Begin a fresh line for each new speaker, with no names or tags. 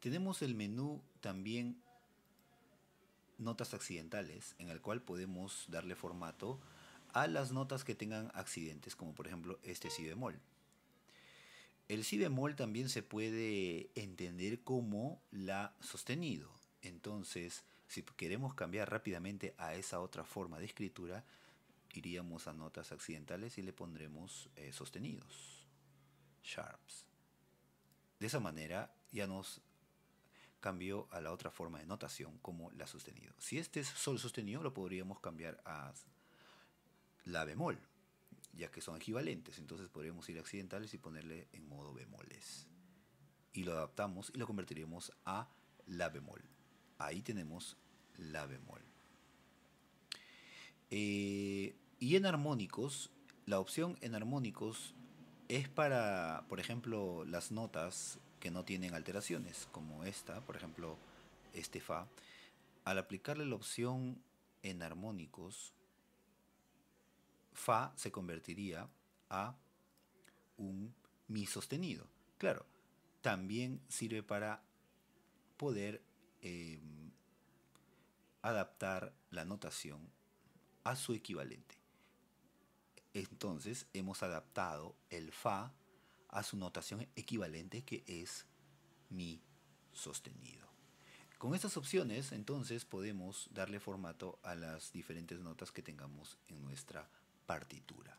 Tenemos el menú también notas accidentales, en el cual podemos darle formato a las notas que tengan accidentes, como por ejemplo este si bemol. El si bemol también se puede entender como la sostenido. Entonces, si queremos cambiar rápidamente a esa otra forma de escritura, iríamos a notas accidentales y le pondremos eh, sostenidos, sharps. De esa manera ya nos cambio a la otra forma de notación como la sostenido. Si este es sol sostenido, lo podríamos cambiar a la bemol, ya que son equivalentes. Entonces podríamos ir a accidentales y ponerle en modo bemoles. Y lo adaptamos y lo convertiríamos a la bemol. Ahí tenemos la bemol. Eh, y en armónicos, la opción en armónicos es para, por ejemplo, las notas que no tienen alteraciones, como esta, por ejemplo, este Fa, al aplicarle la opción en armónicos, Fa se convertiría a un Mi sostenido. Claro, también sirve para poder em, adaptar la notación a su equivalente. Entonces hemos adaptado el Fa a su notación equivalente que es mi sostenido. Con estas opciones entonces podemos darle formato a las diferentes notas que tengamos en nuestra partitura.